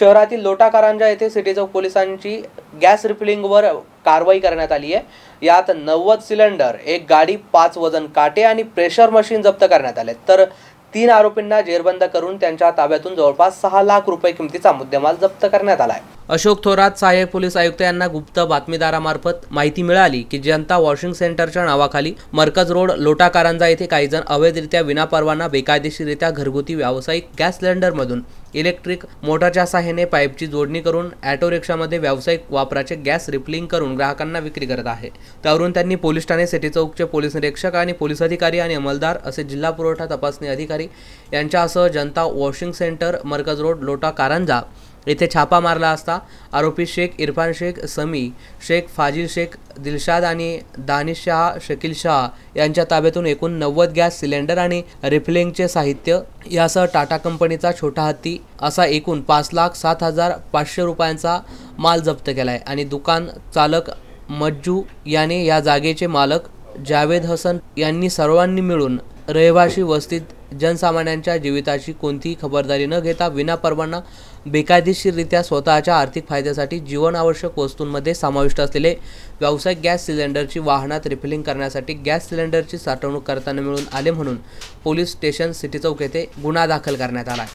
शहरातील लोटा कारांजा येथे सिटी चौक पोलिसांची गॅस रिफिलिंगवर कारवाई करण्यात आली आहे यात नव्वद सिलेंडर एक गाडी पाच वजन काटे आणि प्रेशर मशीन जप्त करण्यात आले तर तीन आरोपींना जेरबंद करून त्यांच्या ताब्यातून जवळपास सहा लाख रुपये किमतीचा मुद्देमाल जप्त करण्यात आला आहे अशोक थोरात सहाय्यक पोलीस आयुक्त यांना गुप्त बातमीदारामार्फत माहिती मिळाली की जनता वॉशिंग सेंटरच्या नावाखाली मरकज रोड लोटा कारंजा येथे काही जण अवैधरित्या विनापरवाना बेकायदेशीरित्या घरगुती व्यावसायिक गॅस सिलेंडरमधून इलेक्ट्रिक मोटरच्या सहाय्याने पाईपची जोडणी करून ॲटो रिक्षामध्ये व्यावसायिक वापराचे गॅस रिफिलिंग करून ग्राहकांना विक्री करत आहे त्यावरून त्यांनी पोलीस ठाणे सिटी चौकचे पोलीस निरीक्षक आणि पोलीस अधिकारी आणि अंमलदार असे जिल्हा पुरवठा तपासणी अधिकारी यांच्यासह Janata washing centre Markaz road लोटा कारंजा येथे छापा मारला असता आरोपी शेख इरफान शेख समी शेख फाजिल शेख दिलशाद आणि दानिश शाह शकील शाह यांच्या ताब्यातून एकूण नव्वद गॅस सिलेंडर आणि रिफिलिंगचे साहित्य यासह टाटा कंपनीचा छोटा हत्ती असा एकूण पाच लाख सात हजार पाचशे रुपयांचा माल जप्त केला आहे आणि दुकान चालक मज्जू याने या जागेचे मालक जावेद हसन यांनी सर्वांनी मिळून रहिवाशी वस्तीत जनसामान्यांच्या जीविताची कोणतीही खबरदारी न घेता विनापरवाना बेकायदेशीररित्या स्वतःच्या आर्थिक फायद्यासाठी जीवनावश्यक वस्तूंमध्ये समाविष्ट असलेले व्यावसायिक गॅस सिलेंडरची वाहनात रिफिलिंग करण्यासाठी गॅस सिलेंडरची साठवणूक करताना मिळून आले म्हणून पोलीस स्टेशन सिटी चौक येथे गुन्हा दाखल करण्यात आला